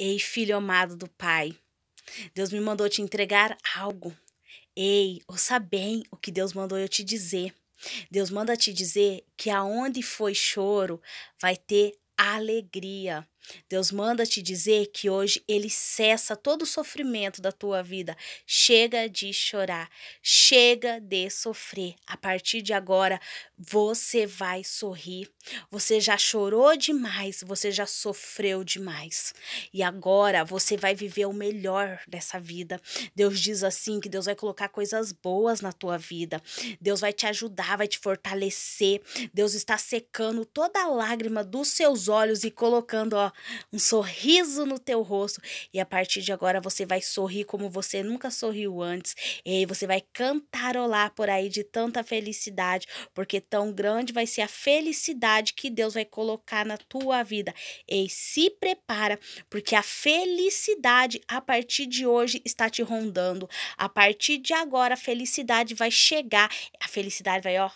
Ei, filho amado do Pai, Deus me mandou te entregar algo. Ei, ouça bem o que Deus mandou eu te dizer. Deus manda te dizer que aonde foi choro, vai ter alegria. Deus manda te dizer que hoje ele cessa todo o sofrimento da tua vida. Chega de chorar, chega de sofrer. A partir de agora, você vai sorrir. Você já chorou demais, você já sofreu demais. E agora você vai viver o melhor dessa vida. Deus diz assim que Deus vai colocar coisas boas na tua vida. Deus vai te ajudar, vai te fortalecer. Deus está secando toda a lágrima dos seus olhos e colocando ó, um sorriso no teu rosto. E a partir de agora você vai sorrir como você nunca sorriu antes. E você vai cantarolar por aí de tanta felicidade, porque tão grande vai ser a felicidade que Deus vai colocar na tua vida. E se prepara, porque a felicidade a partir de hoje está te rondando. A partir de agora a felicidade vai chegar. A felicidade vai, ó,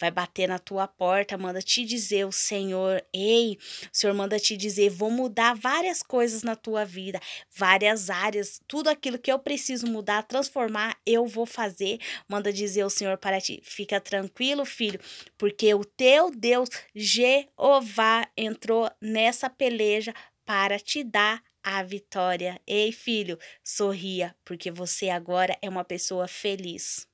vai bater na tua porta, manda te dizer o Senhor, ei, o Senhor manda te dizer, vou mudar várias coisas na tua vida, várias áreas, tudo aquilo que eu preciso mudar, transformar, eu vou fazer. Manda dizer o Senhor para ti, fica tranquilo, filho, porque o teu Deus, Jeová, entrou nessa peleja para te dar a vitória. Ei, filho, sorria, porque você agora é uma pessoa feliz.